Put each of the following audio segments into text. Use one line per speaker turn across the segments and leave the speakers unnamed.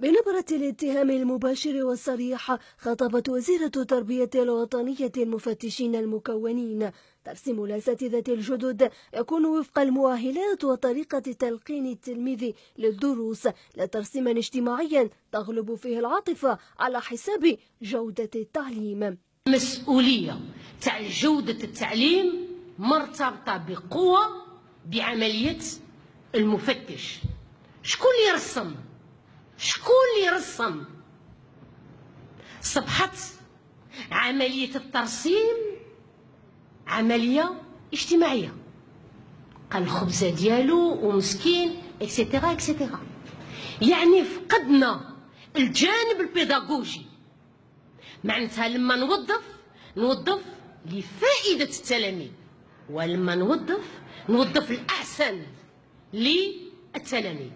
بنبرة الاتهام المباشر والصريح خاطبت وزيرة التربية الوطنية المفتشين المكونين ترسم الأساتذة الجدد يكون وفق المؤهلات وطريقة تلقين التلميذ للدروس لا ترسيما اجتماعيا تغلب فيه العاطفة على حساب جودة التعليم
مسؤولية تاع جودة التعليم مرتبطة بقوة بعملية المفتش شكون يرسم شكون اللي رسم صبحت عملية الترسيم عملية اجتماعية قال الخبزة ديالو ومسكين اكسيتيرا اكسيتيرا يعني فقدنا الجانب البيداغوجي معناتها لما نوظف نوظف لفائدة التلاميذ ولما نوظف نوظف الأحسن للتلاميذ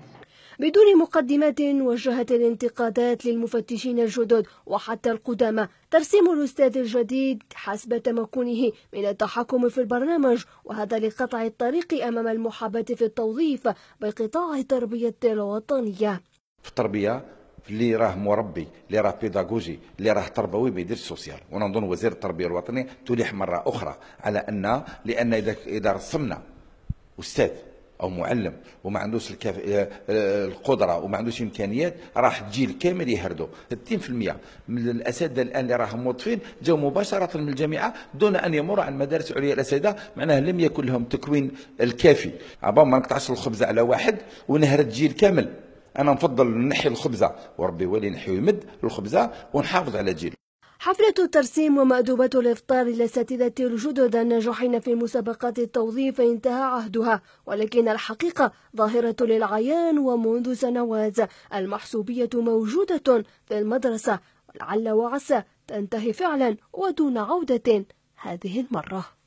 بدون مقدمات وجهت الانتقادات للمفتشين الجدد وحتى القدامى ترسيم الأستاذ الجديد حسب تمكنه من التحكم في البرنامج وهذا لقطع الطريق أمام المحاباة في التوظيف بقطاع التربية الوطنية
في التربية اللي راه مربي اللي راه بيداغوجي اللي راه تربوي ما يديرش سوسيال وانا نظن وزير التربيه الوطنيه تلح مره اخرى على ان لان اذا اذا رسمنا استاذ او معلم وما عندوش الكاف... آه، آه، القدره وما عندوش امكانيات راح الجيل كامل يهردوا 60% من الاساتذه الان اللي راهم موظفين جاوا مباشره من الجامعه دون ان يمروا عن مدارس عليا الاساتذه معناها لم يكن لهم تكوين الكافي عبام ما نقطعش الخبزه على واحد ونهرد جيل كامل انا نفضل نحي الخبزه وربي يولي نحي ويمد الخبزه ونحافظ على جيل
حفلة الترسيم ومأدوبة الإفطار للأساتذة الجدد الناجحين في مسابقات التوظيف انتهى عهدها ولكن الحقيقة ظاهرة للعيان ومنذ سنوات المحسوبية موجودة في المدرسة لعل وعسى تنتهي فعلا ودون عودة هذه المرة